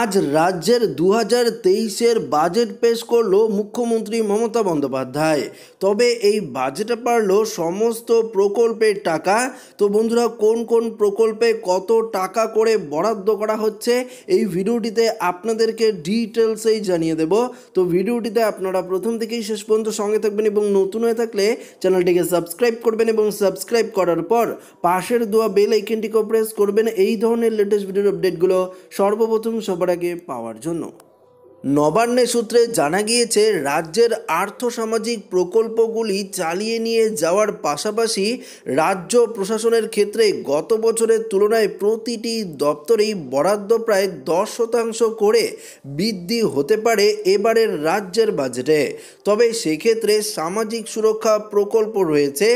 আজ রাজ্যের দু হাজার তেইশের বাজেট পেশ করল মুখ্যমন্ত্রী মমতা বন্দ্যোপাধ্যায় তবে এই বাজেটে পারল সমস্ত প্রকল্পের টাকা তো বন্ধুরা কোন কোন প্রকল্পে কত টাকা করে বরাদ্দ করা হচ্ছে এই ভিডিওটিতে আপনাদেরকে ডিটেলসেই জানিয়ে দেব তো ভিডিওটিতে আপনারা প্রথম থেকেই শেষ পর্যন্ত সঙ্গে থাকবেন এবং নতুন হয়ে থাকলে চ্যানেলটিকে সাবস্ক্রাইব করবেন এবং সাবস্ক্রাইব করার পর পাশের দোয়া বেল আইকনটিকেও প্রেস করবেন এই ধরনের লেটেস্ট ভিডিওর আপডেটগুলো সর্বপ্রথম সবার আগে পাওয়ার জন্য নবান্নে সূত্রে জানা গিয়েছে রাজ্যের আর্থসামাজিক প্রকল্পগুলি চালিয়ে নিয়ে যাওয়ার পাশাপাশি রাজ্য প্রশাসনের ক্ষেত্রে গত বছরের তুলনায় প্রতিটি দপ্তরেই বরাদ্দ প্রায় দশ শতাংশ করে বৃদ্ধি হতে পারে এবারের রাজ্যের বাজেটে তবে সেক্ষেত্রে সামাজিক সুরক্ষা প্রকল্প রয়েছে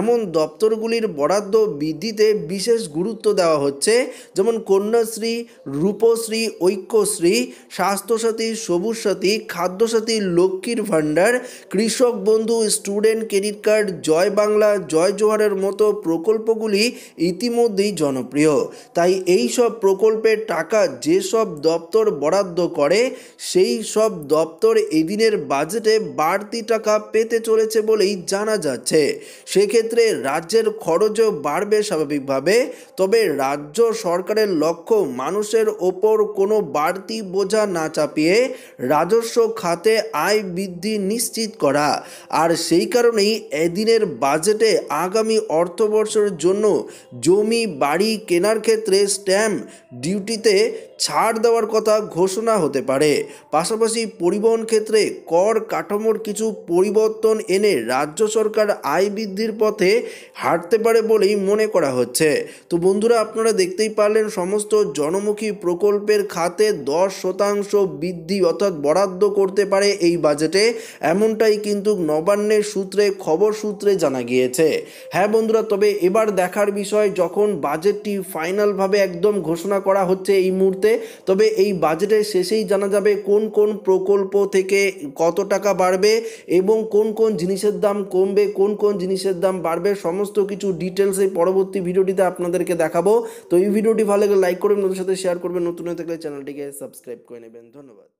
এমন দপ্তরগুলির বরাদ্দ বৃদ্ধিতে বিশেষ গুরুত্ব দেওয়া হচ্ছে যেমন কন্যাশ্রী রূপশ্রী ঐক্যশ্রী স্বাস্থ্যসাথী সবুজ সাথী খাদ্যসাথী লক্ষ্মীর Bhandar Krishak Bandhu student credit card Joy Bangla জয় জোহারের মতো প্রকল্পগুলি ইতিমধ্যেই জনপ্রিয় তাই এই সব প্রকল্পের টাকা যেসব দপ্তর বরাদ্দ করে সেই সব দপ্তর এদিনের বাজেটে বাড়তি টাকা পেতে চলেছে বলেই জানা যাচ্ছে সেক্ষেত্রে রাজ্যের খরচও বাড়বে স্বাভাবিকভাবে তবে রাজ্য সরকারের লক্ষ্য মানুষের ওপর কোনো বাড়তি বোঝা না চাপিয়ে দিয়ে রাজস্ব খাতে আয় বৃদ্ধি নিশ্চিত করা আর সেই কারণেই এদিনের বাজেটে আগামী অর্থবর্ষের জন্য জমি বাড়ি কেনার ক্ষেত্রে স্ট্যাম্প ডিউটিতে ছাড় দেওয়ার কথা ঘোষণা হতে পারে পাশাপাশি পরিবহন ক্ষেত্রে কর কাঠামোর কিছু পরিবর্তন এনে রাজ্য সরকার আয় বৃদ্ধির পথে হাঁটতে পারে বলেই মনে করা হচ্ছে তো বন্ধুরা আপনারা দেখতেই পারলেন সমস্ত জনমুখী প্রকল্পের খাতে দশ শতাংশ বৃদ্ধি বৃদ্ধি অর্থাৎ বরাদ্দ করতে পারে এই বাজেটে এমনটাই কিন্তু নবান্নের সূত্রে খবর সূত্রে জানা গিয়েছে হ্যাঁ বন্ধুরা তবে এবার দেখার বিষয় যখন বাজেটটি ফাইনালভাবে একদম ঘোষণা করা হচ্ছে এই মুহূর্তে তবে এই বাজেটের শেষেই জানা যাবে কোন কোন প্রকল্প থেকে কত টাকা বাড়বে এবং কোন কোন জিনিসের দাম কমবে কোন কোন জিনিসের দাম বাড়বে সমস্ত কিছু ডিটেলস এই পরবর্তী ভিডিওটিতে আপনাদেরকে দেখাবো তো এই ভিডিওটি ভালো লাগলে লাইক করবেন নতুন সাথে শেয়ার করবেন নতুন হয়ে থাকলে চ্যানেলটিকে সাবস্ক্রাইব করে নেবেন ধন্যবাদ